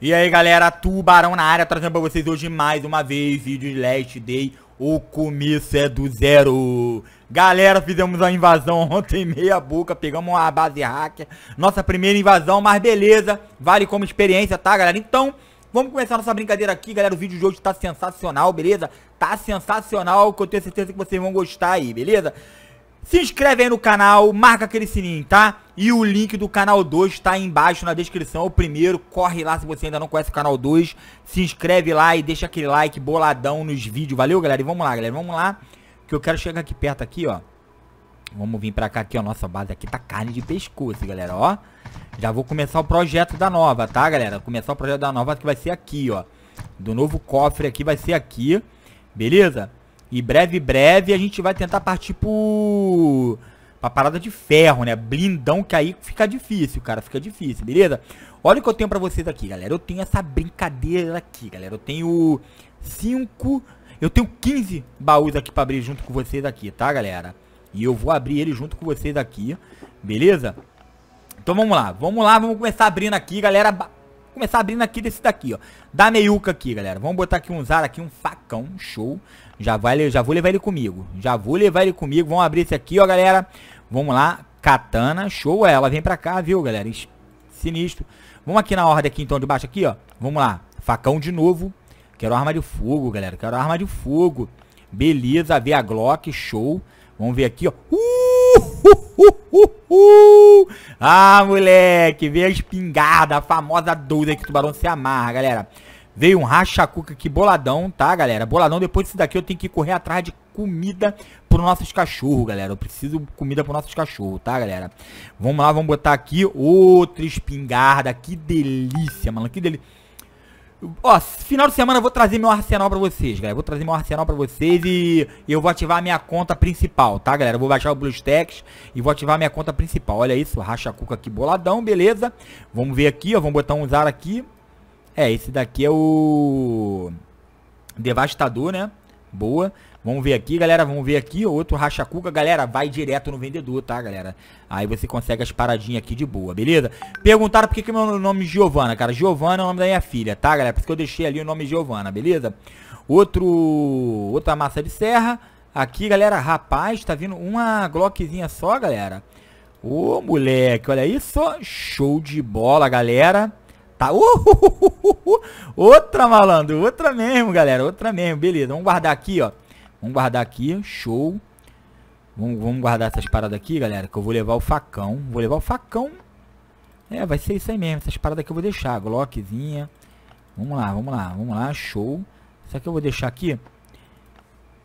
E aí galera, Tubarão na área, trazendo pra vocês hoje mais uma vez vídeo de Last Day, o começo é do zero Galera, fizemos a invasão ontem meia boca, pegamos uma base hacker Nossa primeira invasão, mas beleza, vale como experiência, tá galera? Então, vamos começar nossa brincadeira aqui, galera, o vídeo de hoje tá sensacional, beleza? Tá sensacional, que eu tenho certeza que vocês vão gostar aí, beleza? Se inscreve aí no canal, marca aquele sininho, tá? E o link do canal 2 está aí embaixo na descrição, o primeiro. Corre lá se você ainda não conhece o canal 2. Se inscreve lá e deixa aquele like boladão nos vídeos. Valeu, galera? E vamos lá, galera. Vamos lá. Que eu quero chegar aqui perto aqui, ó. Vamos vir pra cá aqui, ó. Nossa base aqui tá carne de pescoço, galera, ó. Já vou começar o projeto da nova, tá, galera? Começar o projeto da nova que vai ser aqui, ó. Do novo cofre aqui vai ser aqui. Beleza? E breve, breve, a gente vai tentar partir pro... Pra parada de ferro, né? Blindão, que aí fica difícil, cara. Fica difícil, beleza? Olha o que eu tenho pra vocês aqui, galera. Eu tenho essa brincadeira aqui, galera. Eu tenho 5... Eu tenho 15 baús aqui pra abrir junto com vocês aqui, tá, galera? E eu vou abrir ele junto com vocês aqui, beleza? Então vamos lá, vamos lá, vamos começar abrindo aqui, galera começar abrindo aqui desse daqui, ó. Da meiuca aqui, galera. Vamos botar aqui um Zara aqui, um facão, show. Já, vai, já vou levar ele comigo. Já vou levar ele comigo. Vamos abrir esse aqui, ó, galera. Vamos lá. Katana, show é, ela. Vem pra cá, viu, galera? Sinistro. Vamos aqui na ordem aqui, então, de baixo aqui, ó. Vamos lá. Facão de novo. Quero arma de fogo, galera. Quero arma de fogo. Beleza. Ver a Glock, show. Vamos ver aqui, ó. Uh! Uh, uh, uh, ah, moleque, veio a espingarda, a famosa dura que o tubarão se amarra, galera. Veio um rachacuca aqui boladão, tá, galera? Boladão, depois disso daqui eu tenho que correr atrás de comida para nossos cachorros, galera. Eu preciso comida para nossos cachorros, tá, galera? Vamos lá, vamos botar aqui outra espingarda. Que delícia, mano, que delícia. Ó, final de semana eu vou trazer meu arsenal pra vocês, galera. Vou trazer meu arsenal pra vocês e eu vou ativar a minha conta principal, tá, galera? Eu vou baixar o BlueStacks e vou ativar a minha conta principal. Olha isso, racha cuca aqui boladão, beleza. Vamos ver aqui, ó. Vamos botar um usar aqui. É, esse daqui é o... Devastador, né? Boa. Vamos ver aqui, galera. Vamos ver aqui. Outro racha cuca. Galera, vai direto no vendedor, tá, galera? Aí você consegue as paradinhas aqui de boa, beleza? Perguntaram por que, que meu nome é Giovana, cara. Giovana é o nome da minha filha, tá, galera? Por isso que eu deixei ali o nome Giovana, beleza? Outro... Outra massa de serra. Aqui, galera, rapaz, tá vindo uma glockzinha só, galera. Ô, moleque, olha isso. Show de bola, galera. Tá. Uh, uh, uh, outra, malandro. Outra mesmo, galera. Outra mesmo. Beleza, vamos guardar aqui, ó. Vamos guardar aqui, show. Vamos, vamos guardar essas paradas aqui, galera, que eu vou levar o facão. Vou levar o facão. É, vai ser isso aí mesmo, essas paradas aqui eu vou deixar. Glockzinha. Vamos lá, vamos lá, vamos lá, show. Isso aqui eu vou deixar aqui.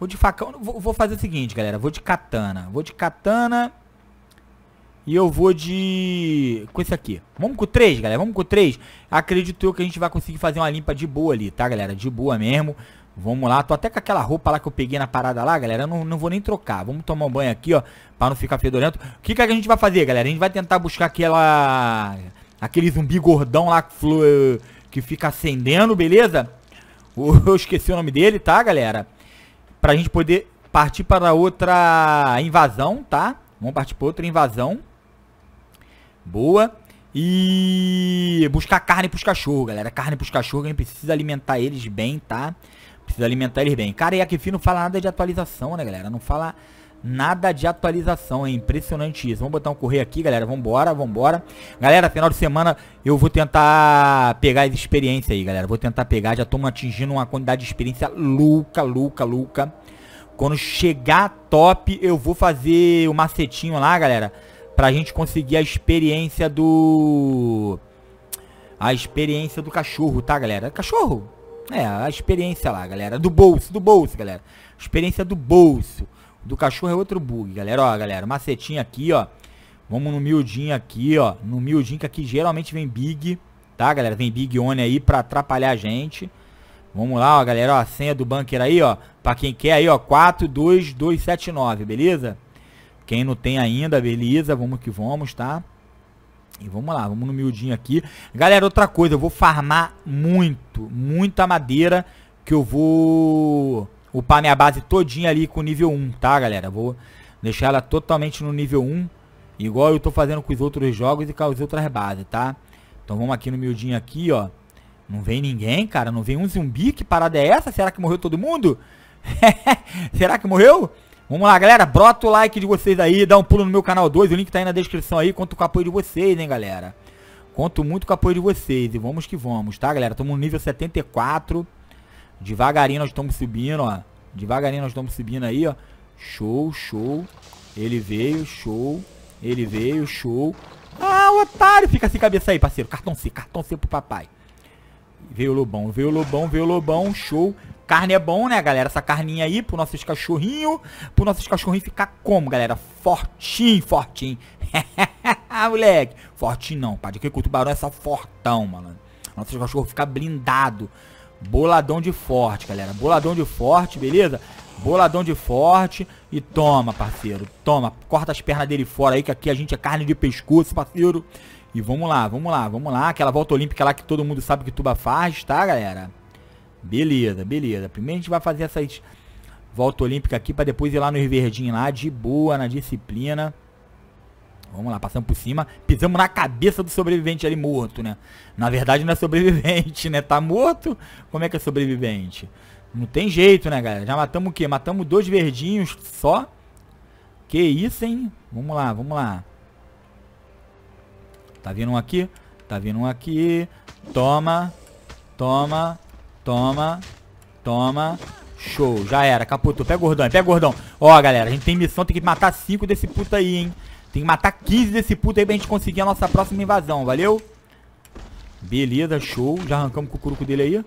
Vou de facão, vou, vou fazer o seguinte, galera. Vou de katana, vou de katana. E eu vou de... Com esse aqui. Vamos com o 3, galera. Vamos com o 3. Acredito eu que a gente vai conseguir fazer uma limpa de boa ali, tá, galera? De boa mesmo. Vamos lá, tô até com aquela roupa lá que eu peguei na parada lá, galera. Eu não, não vou nem trocar. Vamos tomar um banho aqui, ó, pra não ficar fedorento. O que, que a gente vai fazer, galera? A gente vai tentar buscar aquela. aquele zumbi gordão lá que fica acendendo, beleza? Eu esqueci o nome dele, tá, galera? Pra gente poder partir para outra invasão, tá? Vamos partir para outra invasão. Boa. E buscar carne pros cachorros, galera. Carne pros cachorros, a gente precisa alimentar eles bem, tá? Tá? Precisa alimentar eles bem. Cara, e aqui não fala nada de atualização, né, galera? Não fala nada de atualização, é impressionante isso. Vamos botar um correio aqui, galera, vambora, vambora. Galera, final de semana eu vou tentar pegar as experiências aí, galera. Vou tentar pegar, já estamos atingindo uma quantidade de experiência louca, louca, louca. Quando chegar top, eu vou fazer o um macetinho lá, galera, pra gente conseguir a experiência do... A experiência do cachorro, tá, galera? Cachorro? É, a experiência lá, galera. Do bolso, do bolso, galera. Experiência do bolso. Do cachorro é outro bug, galera. Ó, galera, macetinho aqui, ó. Vamos no miudinho aqui, ó. No miudinho que aqui geralmente vem big, tá, galera? Vem big one aí pra atrapalhar a gente. Vamos lá, ó, galera. Ó, a senha do bunker aí, ó. Pra quem quer aí, ó. 42279, beleza? Quem não tem ainda, beleza. Vamos que vamos, tá? E vamos lá, vamos no miudinho aqui. Galera, outra coisa, eu vou farmar muito, muita madeira que eu vou upar minha base todinha ali com nível 1, tá, galera? Vou deixar ela totalmente no nível 1, igual eu tô fazendo com os outros jogos e com as outras bases, tá? Então vamos aqui no miudinho aqui, ó. Não vem ninguém, cara, não vem um zumbi, que parada é essa? Será que morreu todo mundo? Será que morreu? Vamos lá, galera. Brota o like de vocês aí. Dá um pulo no meu canal 2. O link tá aí na descrição aí. Conto com o apoio de vocês, hein, galera. Conto muito com o apoio de vocês. E vamos que vamos, tá, galera? Estamos no nível 74. Devagarinho nós estamos subindo, ó. Devagarinho nós estamos subindo aí, ó. Show, show. Ele veio, show. Ele veio, show. Ah, otário. Fica sem cabeça aí, parceiro. Cartão C, cartão C pro papai. Veio o Lobão, veio o Lobão, veio o Lobão, show. Carne é bom, né, galera? Essa carninha aí pro nossos cachorrinho pro nossos cachorrinho ficar como, galera? Fortinho, fortinho. moleque. Fortinho não, pá. De que o tubarão é só fortão, malandro Nossos cachorro ficar blindado. Boladão de forte, galera. Boladão de forte, beleza? Boladão de forte. E toma, parceiro. Toma. Corta as pernas dele fora aí, que aqui a gente é carne de pescoço, parceiro. E vamos lá, vamos lá, vamos lá. Aquela volta olímpica lá que todo mundo sabe que Tuba faz, tá, galera? Beleza, beleza. Primeiro a gente vai fazer essa volta olímpica aqui para depois ir lá no Riverdinho lá, de boa, na disciplina. Vamos lá, passamos por cima. Pisamos na cabeça do sobrevivente ali morto, né? Na verdade não é sobrevivente, né? Tá morto? Como é que é sobrevivente? Não tem jeito, né, galera? Já matamos o quê? Matamos dois verdinhos só. Que isso, hein? Vamos lá, vamos lá. Tá vindo um aqui. Tá vindo um aqui. Toma. Toma. Toma. Toma. Show. Já era. Caputou. Pega o gordão. Pega o gordão. Ó, galera. A gente tem missão. Tem que matar 5 desse puta aí, hein. Tem que matar 15 desse puta aí pra gente conseguir a nossa próxima invasão. Valeu? Beleza. Show. Já arrancamos o cucuruco dele aí.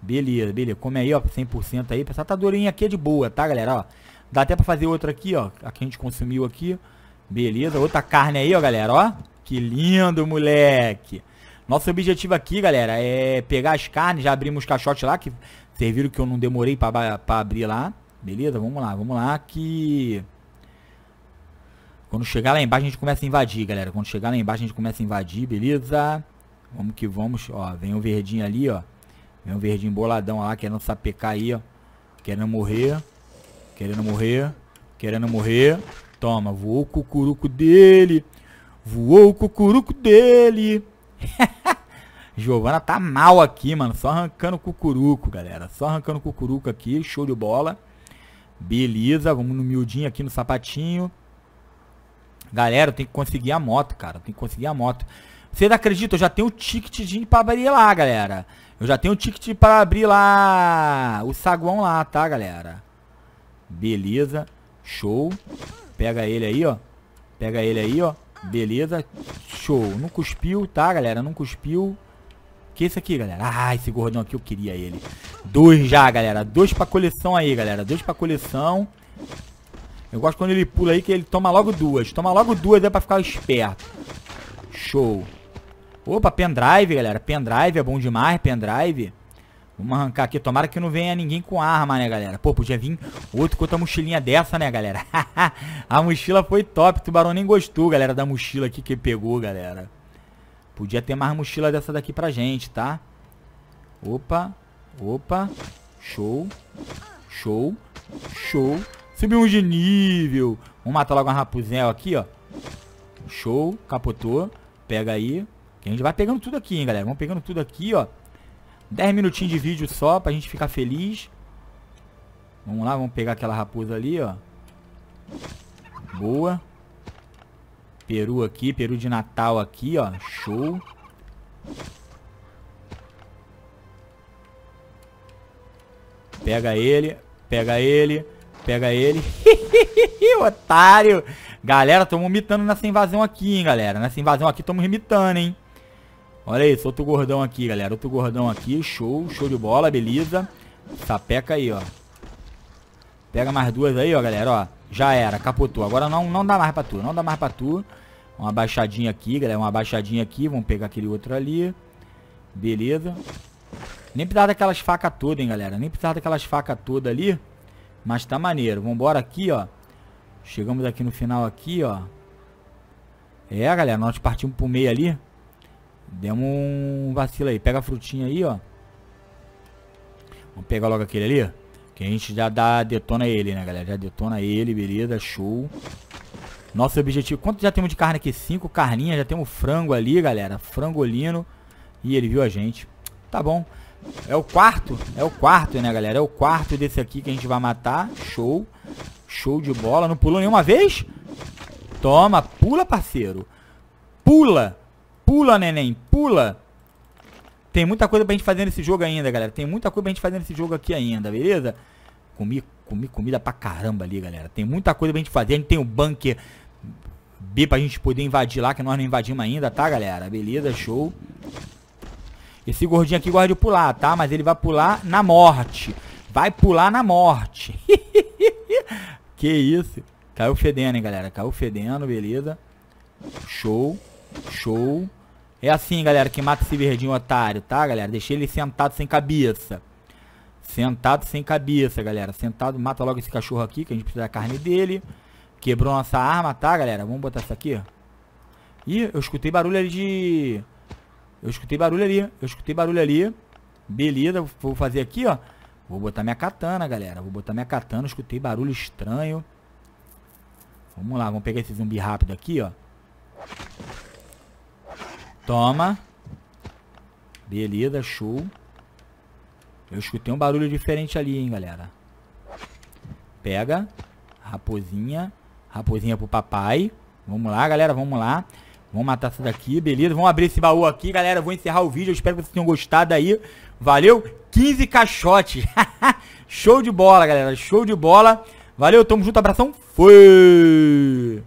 Beleza, beleza. Come aí, ó. 100% aí. Essa tá durinha aqui é de boa, tá, galera? Ó. Dá até pra fazer outra aqui, ó. A que a gente consumiu aqui. Beleza. Outra carne aí, ó, galera. Ó. Que lindo, moleque. Nosso objetivo aqui, galera, é pegar as carnes. Já abrimos os caixotes lá, que serviram que eu não demorei pra, pra abrir lá. Beleza? Vamos lá, vamos lá que... Quando chegar lá embaixo, a gente começa a invadir, galera. Quando chegar lá embaixo, a gente começa a invadir, beleza? Vamos que vamos. Ó, vem um verdinho ali, ó. Vem um verdinho boladão lá, querendo sapecar aí, ó. Querendo morrer. Querendo morrer. Querendo morrer. Toma, voou o cucuruco dele. Voou o cucuruco dele. Giovana tá mal aqui, mano. Só arrancando cucuruco, galera. Só arrancando cucuruco aqui. Show de bola. Beleza. Vamos no miudinho aqui no sapatinho. Galera, eu tenho que conseguir a moto, cara. Eu tenho que conseguir a moto. Vocês acreditam? Eu já tenho um ticketzinho pra abrir lá, galera. Eu já tenho um ticket pra abrir lá. O saguão lá, tá, galera? Beleza. Show. Pega ele aí, ó. Pega ele aí, ó. Beleza, show. Não cuspiu, tá, galera? Não cuspiu. Que esse aqui, galera? Ah, esse gordão aqui eu queria ele. Dois já, galera. Dois pra coleção aí, galera. Dois pra coleção. Eu gosto quando ele pula aí que ele toma logo duas. Toma logo duas é pra ficar esperto. Show. Opa, pendrive, galera. Pendrive é bom demais, pendrive. Vamos arrancar aqui. Tomara que não venha ninguém com arma, né, galera? Pô, podia vir outro com outra mochilinha dessa, né, galera? a mochila foi top. O tubarão nem gostou, galera, da mochila aqui que pegou, galera. Podia ter mais mochila dessa daqui pra gente, tá? Opa. Opa. Show. Show. Show. Subiu um de nível. Vamos matar logo uma rapuzel aqui, ó. Show. Capotou. Pega aí. Que a gente vai pegando tudo aqui, hein, galera. Vamos pegando tudo aqui, ó. 10 minutinhos de vídeo só pra gente ficar feliz. Vamos lá, vamos pegar aquela raposa ali, ó. Boa. Peru aqui, peru de Natal aqui, ó. Show. Pega ele, pega ele, pega ele. otário. Galera, estamos imitando nessa invasão aqui, hein, galera. Nessa invasão aqui estamos imitando, hein. Olha isso, outro gordão aqui, galera. Outro gordão aqui, show, show de bola, beleza. Sapeca aí, ó. Pega mais duas aí, ó, galera, ó. Já era, capotou. Agora não, não dá mais pra tu, não dá mais pra tu. Uma baixadinha aqui, galera, uma baixadinha aqui. Vamos pegar aquele outro ali. Beleza. Nem precisava daquelas facas todas, hein, galera. Nem precisava daquelas facas todas ali. Mas tá maneiro. Vambora aqui, ó. Chegamos aqui no final aqui, ó. É, galera, nós partimos pro meio ali. Demos um vacilo aí. Pega a frutinha aí, ó. Vamos pegar logo aquele ali, Que a gente já dá, detona ele, né, galera? Já detona ele, beleza, show. Nosso objetivo... Quanto já temos de carne aqui? Cinco carninhas. Já temos frango ali, galera. Frangolino. E ele viu a gente. Tá bom. É o quarto. É o quarto, né, galera? É o quarto desse aqui que a gente vai matar. Show. Show de bola. Não pulou nenhuma vez? Toma. Pula, parceiro. Pula. Pula, neném, pula. Tem muita coisa pra gente fazer nesse jogo ainda, galera. Tem muita coisa pra gente fazer nesse jogo aqui ainda, beleza? Comi, comi comida pra caramba ali, galera. Tem muita coisa pra gente fazer. A gente tem o bunker B pra gente poder invadir lá, que nós não invadimos ainda, tá, galera? Beleza, show. Esse gordinho aqui gosta de pular, tá? Mas ele vai pular na morte. Vai pular na morte. que isso. Caiu fedendo, hein, galera? Caiu fedendo, beleza. Show. Show. É assim, galera, que mata esse verdinho otário, tá, galera? Deixei ele sentado sem cabeça. Sentado sem cabeça, galera. Sentado, mata logo esse cachorro aqui, que a gente precisa da carne dele. Quebrou nossa arma, tá, galera? Vamos botar isso aqui, ó. Ih, eu escutei barulho ali de... Eu escutei barulho ali, eu escutei barulho ali. Beleza, vou fazer aqui, ó. Vou botar minha katana, galera. Vou botar minha katana, escutei barulho estranho. Vamos lá, vamos pegar esse zumbi rápido aqui, ó. Toma. Beleza, show. Eu escutei um barulho diferente ali, hein, galera. Pega. Raposinha. Raposinha pro papai. Vamos lá, galera, vamos lá. Vamos matar essa daqui, beleza? Vamos abrir esse baú aqui, galera. Eu vou encerrar o vídeo. Eu espero que vocês tenham gostado aí. Valeu. 15 caixotes. Show de bola, galera. Show de bola. Valeu, tamo junto, abração. Fui!